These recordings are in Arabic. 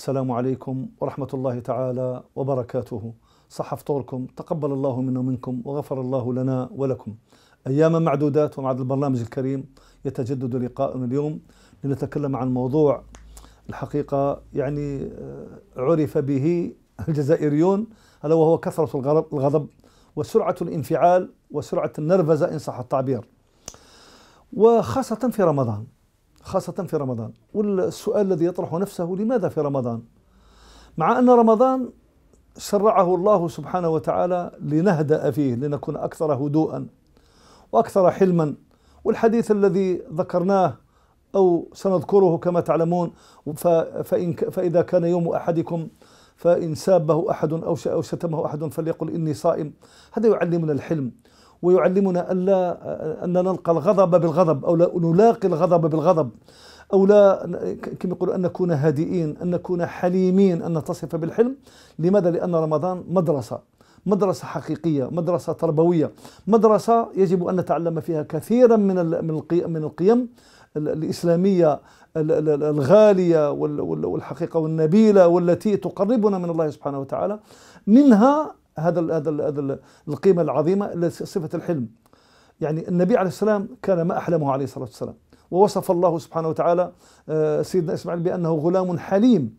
السلام عليكم ورحمة الله تعالى وبركاته صح فطوركم تقبل الله منا ومنكم وغفر الله لنا ولكم أياما معدودات ومع البرنامج الكريم يتجدد لقاءنا اليوم لنتكلم عن موضوع الحقيقة يعني آه، عرف به الجزائريون ألا وهو كثرة الغضب وسرعة الانفعال وسرعة النرفزة إن صح التعبير وخاصة في رمضان خاصة في رمضان والسؤال الذي يطرح نفسه لماذا في رمضان مع أن رمضان شرعه الله سبحانه وتعالى لنهدأ فيه لنكون أكثر هدوءا وأكثر حلما والحديث الذي ذكرناه أو سنذكره كما تعلمون فإن فإذا كان يوم أحدكم فإن سابه أحد أو شتمه أحد فليقل إني صائم هذا يعلمنا الحلم ويعلمنا ألا أن نلقى الغضب بالغضب أو لا نلاقي الغضب بالغضب أو لا كما يقولوا أن نكون هادئين أن نكون حليمين أن نتصف بالحلم لماذا؟ لأن رمضان مدرسة مدرسة حقيقية مدرسة تربوية مدرسة يجب أن نتعلم فيها كثيرا من من القيم الإسلامية الغالية والحقيقة والنبيلة والتي تقربنا من الله سبحانه وتعالى منها هذا الـ هذا الـ هذا الـ القيمه العظيمه صفه الحلم يعني النبي عليه السلام كان ما احلمه عليه الصلاه والسلام ووصف الله سبحانه وتعالى آه، سيدنا اسماعيل بانه غلام حليم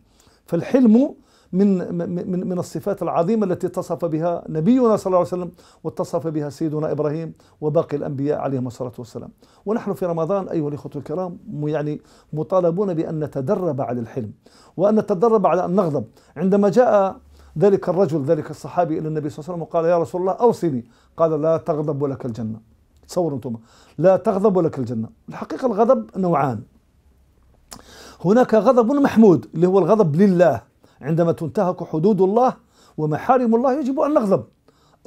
فالحلم من من من الصفات العظيمه التي اتصف بها نبينا صلى الله عليه وسلم واتصف بها سيدنا ابراهيم وباقي الانبياء عليهم الصلاه والسلام ونحن في رمضان ايها الاخوه الكرام يعني مطالبون بان نتدرب على الحلم وان نتدرب على ان نغضب عندما جاء ذلك الرجل ذلك الصحابي إلى النبي صلى الله عليه وسلم وقال يا رسول الله أوصني قال لا تغضب ولك الجنة تصوروا أنتم لا تغضب ولك الجنة الحقيقة الغضب نوعان هناك غضب محمود اللي هو الغضب لله عندما تنتهك حدود الله ومحارم الله يجب أن نغضب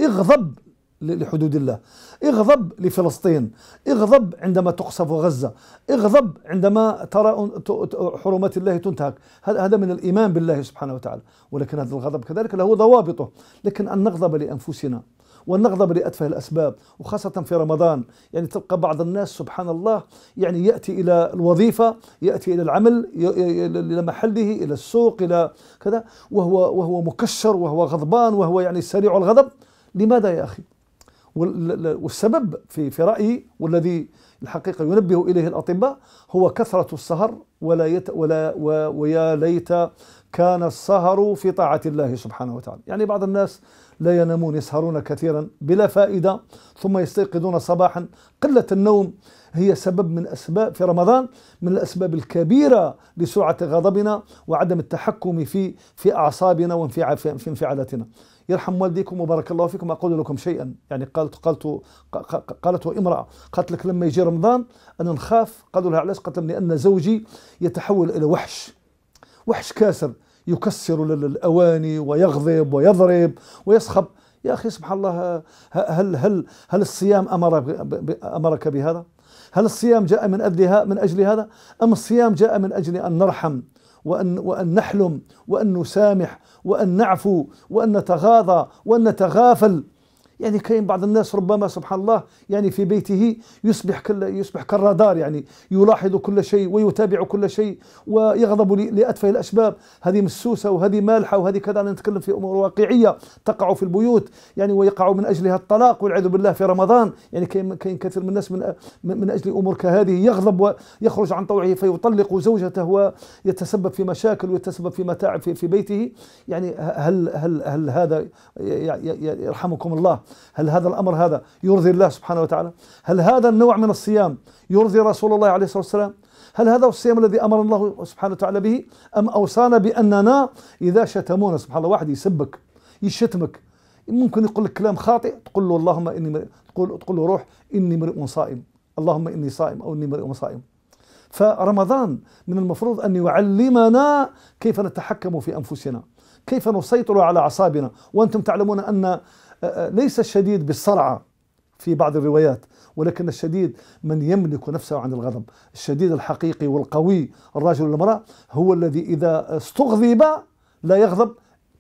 اغضب لحدود الله اغضب لفلسطين اغضب عندما تقصف غزة اغضب عندما ترى حرمات الله تنتهك هذا من الإيمان بالله سبحانه وتعالى ولكن هذا الغضب كذلك له ضوابطه لكن أن نغضب لأنفسنا نغضب لأتفه الأسباب وخاصة في رمضان يعني تلقى بعض الناس سبحان الله يعني يأتي إلى الوظيفة يأتي إلى العمل إلى محله إلى السوق إلى كذا وهو وهو مكشر وهو غضبان وهو يعني سريع الغضب لماذا يا أخي والسبب في في رايي والذي الحقيقة ينبه إليه الأطباء هو كثرة السهر ولا يت ولا و... ويا ليت كان السهر في طاعة الله سبحانه وتعالى يعني بعض الناس لا ينامون يسهرون كثيرا بلا فائدة ثم يستيقظون صباحا قلة النوم هي سبب من أسباب في رمضان من الأسباب الكبيرة لسرعة غضبنا وعدم التحكم في في أعصابنا وانفعال في انفعالاتنا يرحم والديكم وبارك الله فيكم أقول لكم شيئا يعني قالت قالت قالته امرأة قالت لك لما يجي رمضان رمضان انا نخاف قالوا لها علاش قالت لان زوجي يتحول الى وحش وحش كاسر يكسر الاواني ويغضب ويضرب ويصخب يا اخي سبحان الله هل هل هل الصيام امر امرك بهذا؟ هل الصيام جاء من اجل من اجل هذا؟ ام الصيام جاء من اجل ان نرحم وأن, وأن نحلم وأن نسامح وأن نعفو وأن نتغاضى وأن نتغافل يعني كاين بعض الناس ربما سبحان الله يعني في بيته يصبح يصبح كالرادار يعني يلاحظ كل شيء ويتابع كل شيء ويغضب لاتفه الاسباب هذه مسوسه وهذه مالحه وهذه كذا انا نتكلم في امور واقعيه تقع في البيوت يعني ويقع من اجلها الطلاق والعياذ بالله في رمضان يعني كاين كاين كثير من الناس من من اجل امور كهذه يغضب ويخرج عن طوعه فيطلق زوجته ويتسبب في مشاكل ويتسبب في متاعب في, في بيته يعني هل هل هل هذا يرحمكم الله هل هذا الأمر هذا يرضي الله سبحانه وتعالى هل هذا النوع من الصيام يرضي رسول الله عليه الصلاة والسلام هل هذا الصيام الذي أمر الله سبحانه وتعالى به أم أوصانا بأننا إذا شتمونا سبحان الله واحد يسبك يشتمك ممكن يقول لك كلام خاطئ تقول له اللهم إني تقول, تقول له روح إني امرئ صائم اللهم إني صائم أو إني امرئ صائم فرمضان من المفروض أن يعلمنا كيف نتحكم في أنفسنا كيف نسيطر على أعصابنا وأنتم تعلمون أن آه، آه، ليس الشديد بالصرعة في بعض الروايات ولكن الشديد من يملك نفسه عن الغضب الشديد الحقيقي والقوي الرجل والمرأة هو الذي إذا استغضب لا يغضب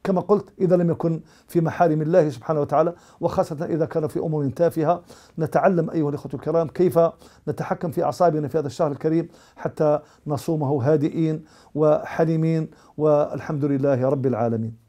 كما قلت إذا لم يكن في محارم الله سبحانه وتعالى وخاصة إذا كان في أمور تافهة نتعلم أيها الأخوة الكرام كيف نتحكم في أعصابنا في هذا الشهر الكريم حتى نصومه هادئين وحليمين والحمد لله رب العالمين